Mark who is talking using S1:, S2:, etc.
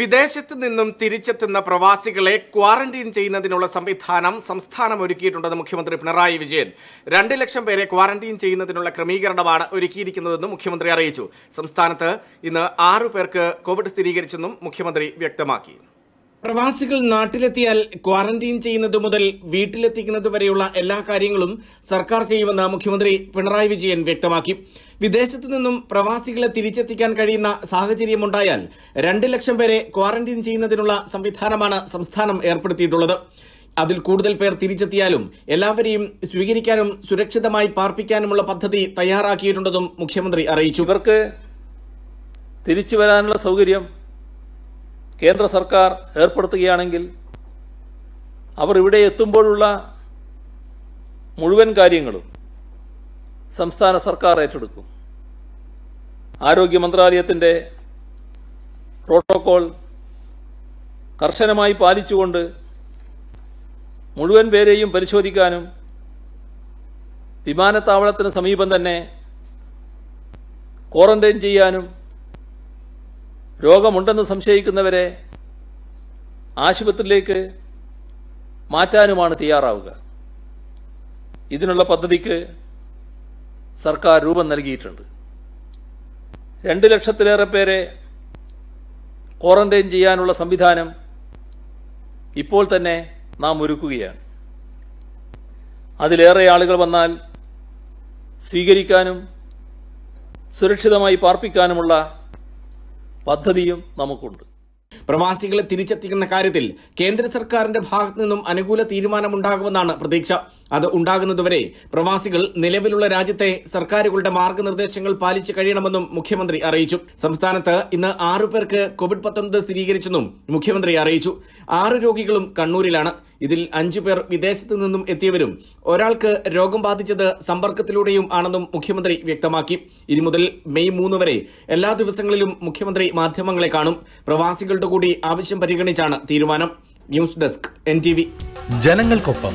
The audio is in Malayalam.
S1: വിദേശത്ത് നിന്നും തിരിച്ചെത്തുന്ന പ്രവാസികളെ ക്വാറന്റീൻ ചെയ്യുന്നതിനുള്ള സംവിധാനം സംസ്ഥാനം ഒരുക്കിയിട്ടുണ്ടെന്ന് മുഖ്യമന്ത്രി പിണറായി വിജയൻ രണ്ട് ലക്ഷം പേരെ ക്വാറന്റീൻ ചെയ്യുന്നതിനുള്ള ക്രമീകരണമാണ് ഒരുക്കിയിരിക്കുന്നതെന്ന് മുഖ്യമന്ത്രി അറിയിച്ചു സംസ്ഥാനത്ത് ഇന്ന് ആറു പേർക്ക് കോവിഡ് സ്ഥിരീകരിച്ചെന്നും മുഖ്യമന്ത്രി വ്യക്തമാക്കി പ്രവാസികൾ നാട്ടിലെത്തിയാൽ ക്വാറന്റീൻ ചെയ്യുന്നത് മുതൽ വീട്ടിലെത്തിക്കുന്നത് വരെയുള്ള എല്ലാ കാര്യങ്ങളും സർക്കാർ ചെയ്യുമെന്ന് മുഖ്യമന്ത്രി പിണറായി വിജയൻ വ്യക്തമാക്കി വിദേശത്ത് നിന്നും പ്രവാസികളെ തിരിച്ചെത്തിക്കാൻ കഴിയുന്ന സാഹചര്യമുണ്ടായാൽ രണ്ട് ലക്ഷം പേരെ ക്വാറന്റീൻ ചെയ്യുന്നതിനുള്ള സംവിധാനമാണ് സംസ്ഥാനം ഏർപ്പെടുത്തിയിട്ടുള്ളത് അതിൽ കൂടുതൽ പേർ തിരിച്ചെത്തിയാലും എല്ലാവരെയും സ്വീകരിക്കാനും സുരക്ഷിതമായി പാർപ്പിക്കാനുമുള്ള പദ്ധതി തയ്യാറാക്കിയിട്ടുണ്ടെന്നും മുഖ്യമന്ത്രി അറിയിച്ചു ഇവർക്ക് തിരിച്ചു വരാനുള്ള സൗകര്യം
S2: കേന്ദ്ര സർക്കാർ ഏർപ്പെടുത്തുകയാണെങ്കിൽ അവർ ഇവിടെ എത്തുമ്പോഴുള്ള മുഴുവൻ കാര്യങ്ങളും സംസ്ഥാന സർക്കാർ ഏറ്റെടുക്കും ആരോഗ്യ മന്ത്രാലയത്തിൻ്റെ പ്രോട്ടോകോൾ കർശനമായി പാലിച്ചുകൊണ്ട് മുഴുവൻ പേരെയും പരിശോധിക്കാനും വിമാനത്താവളത്തിന് സമീപം തന്നെ ക്വാറന്റൈൻ ചെയ്യാനും രോഗമുണ്ടെന്ന് സംശയിക്കുന്നവരെ ആശുപത്രിയിലേക്ക് മാറ്റാനുമാണ് തയ്യാറാവുക ഇതിനുള്ള പദ്ധതിക്ക് സർക്കാർ രൂപം നൽകിയിട്ടുണ്ട് രണ്ട് ലക്ഷത്തിലേറെ പേരെ ക്വാറന്റൈൻ ചെയ്യാനുള്ള സംവിധാനം ഇപ്പോൾ തന്നെ നാം ഒരുക്കുകയാണ് അതിലേറെ ആളുകൾ വന്നാൽ സ്വീകരിക്കാനും
S1: സുരക്ഷിതമായി പാർപ്പിക്കാനുമുള്ള പദ്ധതിയും നമുക്കുണ്ട് പ്രവാസികളെ തിരിച്ചെത്തിക്കുന്ന കാര്യത്തിൽ കേന്ദ്ര സർക്കാരിന്റെ ഭാഗത്തു നിന്നും അനുകൂല തീരുമാനമുണ്ടാകുമെന്നാണ് പ്രതീക്ഷ അത് ഉണ്ടാകുന്നതുവരെ പ്രവാസികൾ നിലവിലുള്ള രാജ്യത്തെ സർക്കാരുകളുടെ മാർഗനിർദ്ദേശങ്ങൾ പാലിച്ചു കഴിയണമെന്നും മുഖ്യമന്ത്രി അറിയിച്ചു സംസ്ഥാനത്ത് ഇന്ന് ആറു പേർക്ക് കോവിഡ് പത്തൊൻപത് സ്ഥിരീകരിച്ചെന്നും മുഖ്യമന്ത്രി അറിയിച്ചു ആറ് രോഗികളും കണ്ണൂരിലാണ് ഇതിൽ അഞ്ചു പേർ വിദേശത്തു നിന്നും എത്തിയവരും ഒരാൾക്ക് രോഗം ബാധിച്ചത് സമ്പർക്കത്തിലൂടെയും ആണെന്നും മുഖ്യമന്ത്രി വ്യക്തമാക്കി ഇനി മുതൽ മെയ് മൂന്ന് വരെ എല്ലാ ദിവസങ്ങളിലും മുഖ്യമന്ത്രി മാധ്യമങ്ങളെ കാണും പ്രവാസികളുടെ കൂടി ആവശ്യം പരിഗണിച്ചാണ് തീരുമാനം ന്യൂസ് ഡെസ്ക് എൻ
S2: ജനങ്ങൾക്കൊപ്പം